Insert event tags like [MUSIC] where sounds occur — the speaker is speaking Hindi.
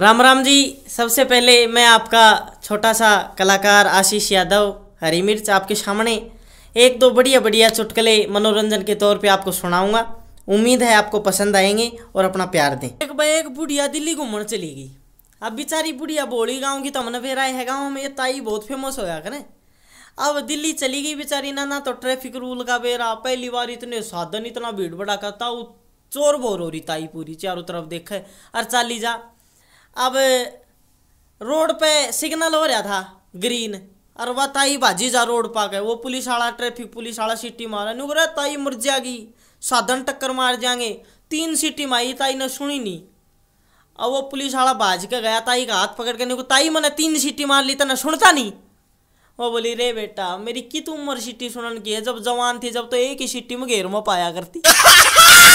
राम राम जी सबसे पहले मैं आपका छोटा सा कलाकार आशीष यादव हरी मिर्च आपके सामने एक दो बढ़िया बढ़िया चुटकले मनोरंजन के तौर पे आपको सुनाऊंगा उम्मीद है आपको पसंद आएंगे और अपना प्यार दें एक भाई एक बुढ़िया दिल्ली घूमने चली गई अब बेचारी बुढ़िया बोली गाँव की तो हमने फेरा है गाँव में ये ताई बहुत फेमस हो करें अब दिल्ली चली गई बेचारी ना ना तो ट्रैफिक रूल का बेरा पहली बार इतने साधन इतना भीड़ भड़ाका था चोर बोर हो रही ताई पूरी चारों तरफ देखे अरे चाली जा अब रोड पे सिग्नल हो रहा था ग्रीन और वह ताई भाजी जा रोड पा गए वो पुलिस वाला ट्रैफिक पुलिस वाला सीटी मारा नहीं बोरा ताई मर जाएगी साधन टक्कर मार जाएंगे तीन सीटी मारी ताई ने सुनी नहीं अब वो पुलिस वाला भाज के गया ताई का हाथ पकड़ के नहीं ताई मैंने तीन सीटी मार ली तो ना सुनता नहीं वो बोली रे बेटा मेरी कित उम्र सीटी सुनने की है जब जवान थी जब तो एक ही सीटी में घेर में पाया करती [LAUGHS]